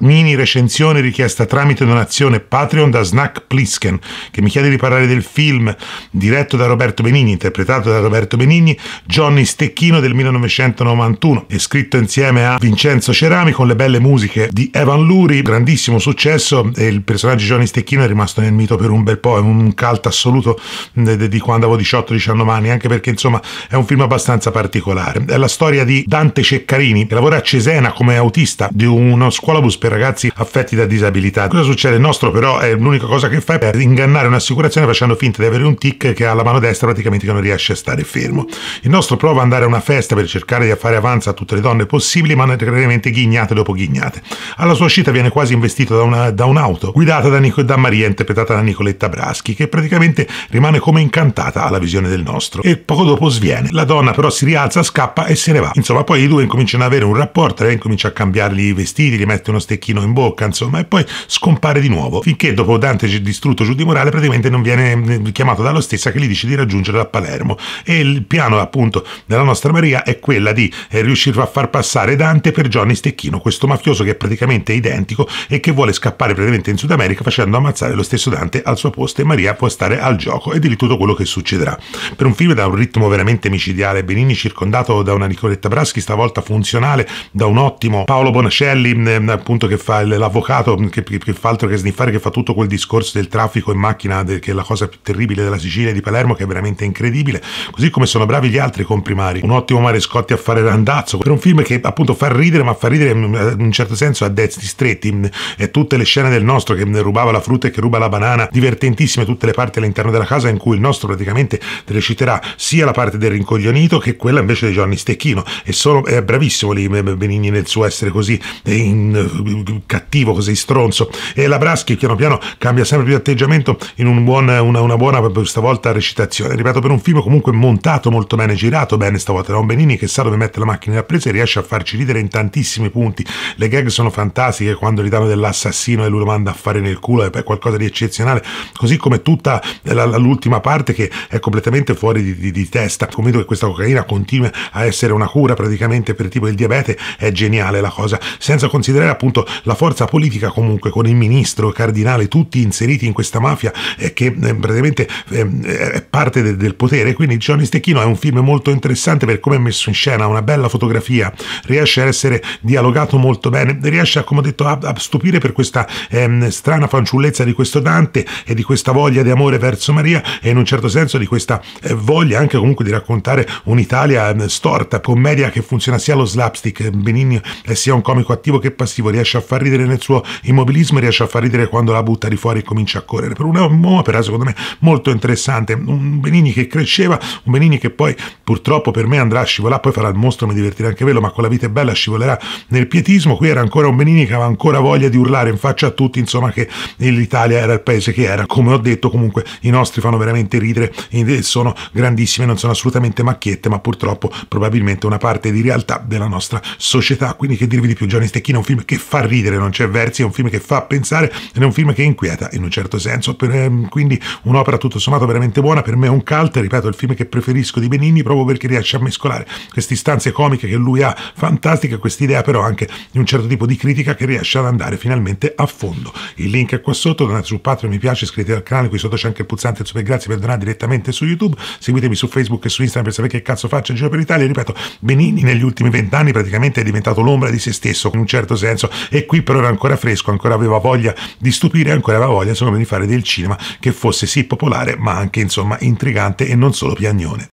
Mini recensione richiesta tramite donazione Patreon da Snack Plisken, che mi chiede di parlare del film diretto da Roberto Benigni, interpretato da Roberto Benigni, Johnny Stecchino del 1991 e scritto insieme a Vincenzo Cerami con le belle musiche di Evan Luri, grandissimo successo e il personaggio Johnny Stecchino è rimasto nel mito per un bel po', è un cult assoluto mm, di quando avevo 18-19 anni, anche perché insomma è un film abbastanza particolare. È la storia di Dante Ceccarini, che lavora a Cesena come autista di uno scuolabus per ragazzi affetti da disabilità. Cosa succede? Il nostro però è l'unica cosa che fa è ingannare un'assicurazione facendo finta di avere un tic che ha la mano destra praticamente che non riesce a stare fermo. Il nostro prova ad andare a una festa per cercare di fare avanza a tutte le donne possibili, ma naturalmente ghignate dopo ghignate. Alla sua uscita viene quasi investito da, una, da un'auto guidata da, Nic- da Maria, interpretata da Nicoletta Braschi, che praticamente rimane come incantata alla visione del nostro e poco dopo sviene. La donna però si rialza, scappa e se ne va. Insomma, poi i due incominciano ad avere un rapporto, lei incomincia a cambiargli i vestiti, gli mette uno stesso stecchino in bocca, insomma, e poi scompare di nuovo, finché dopo Dante distrutto giù di morale praticamente non viene eh, chiamato dallo stessa che gli dice di raggiungere la Palermo. E il piano appunto della nostra Maria è quella di eh, riuscire a far passare Dante per Johnny Stecchino, questo mafioso che è praticamente identico e che vuole scappare praticamente in Sud America facendo ammazzare lo stesso Dante al suo posto e Maria può stare al gioco e di lì tutto quello che succederà. Per un film da un ritmo veramente micidiale, Benini circondato da una Nicoletta Braschi, stavolta funzionale, da un ottimo Paolo Bonacelli mm, appunto appunto che fa l'avvocato mm, che, che, fa altro che sniffare, che fa tutto quel discorso del traffico in macchina, del, che è la cosa più terribile della Sicilia e di Palermo, che è veramente incredibile. Così come sono bravi gli altri comprimari. Un ottimo Marescotti a fare randazzo per un film che appunto fa ridere, ma fa ridere mm, in un certo senso a dezzi stretti. Mm, e tutte le scene del nostro che rubava la frutta e che ruba la banana, divertentissime tutte le parti all'interno della casa in cui il nostro praticamente reciterà sia la parte del rincoglionito che quella invece di Johnny Stecchino. E solo è bravissimo lì Benigni nel suo essere così in, cattivo, così stronzo. E la Braschi piano piano cambia sempre più atteggiamento in un buon, una, una, buona, stavolta, recitazione. Ripeto, per un film comunque montato molto bene, girato bene stavolta da un Benini che sa dove mette la macchina da presa e riesce a farci ridere in tantissimi punti. Le gag sono fantastiche quando gli danno dell'assassino e lui lo manda a fare nel culo, è qualcosa di eccezionale, così come tutta l'ultima parte che è completamente fuori di, di, di testa. Convinto che questa cocaina continui a essere una cura praticamente per tipo il diabete, è geniale la cosa, senza considerare appunto la forza politica comunque con il ministro, il cardinale, tutti inseriti in questa mafia eh, che eh, praticamente ehm, è parte de del potere, quindi Johnny Stecchino è un film molto interessante per come è messo in scena, una bella fotografia, riesce a essere dialogato molto bene, riesce a, come ho detto, a, a stupire per questa ehm, strana fanciullezza di questo Dante e di questa voglia di amore verso Maria e in un certo senso di questa eh, voglia anche comunque di raccontare un'Italia eh, storta, commedia che funziona sia allo slapstick, Benigni eh, sia un comico attivo che passivo, riesce riesce a far ridere nel suo immobilismo, riesce a far ridere quando la butta di fuori e comincia a correre. Per un'opera, secondo me, molto interessante. Un Benini che cresceva, un Benini che poi purtroppo per me andrà a scivolare, poi farà il mostro, mi divertirà anche quello, ma con la vita è bella scivolerà nel pietismo. Qui era ancora un Benini che aveva ancora voglia di urlare in faccia a tutti, insomma, che l'Italia era il paese che era. Come ho detto, comunque i nostri fanno veramente ridere, sono grandissime, non sono assolutamente macchiette, ma purtroppo probabilmente una parte di realtà della nostra società. Quindi che dirvi di più, Gianni Stecchino è un film che fa ridere, non c'è versi, è un film che fa pensare ed è un film che inquieta in un certo senso, ehm, quindi un'opera tutto sommato veramente buona, per me è un cult, ripeto, il film che preferisco di Benigni proprio perché riesce a mescolare queste istanze comiche che lui ha, fantastiche, quest'idea però anche di un certo tipo di critica che riesce ad andare finalmente a fondo. Il link è qua sotto, donate sul Patreon, mi piace, iscrivetevi al canale, qui sotto c'è anche il pulsante super grazie per donare direttamente su YouTube, seguitemi su Facebook e su Instagram per sapere che cazzo faccio in giro per l'Italia, ripeto, Benigni negli ultimi vent'anni praticamente è diventato l'ombra di se stesso in un certo senso e qui però era ancora fresco, ancora aveva voglia di stupire, ancora aveva voglia secondo me di fare del cinema che fosse sì popolare ma anche insomma intrigante e non solo piagnone.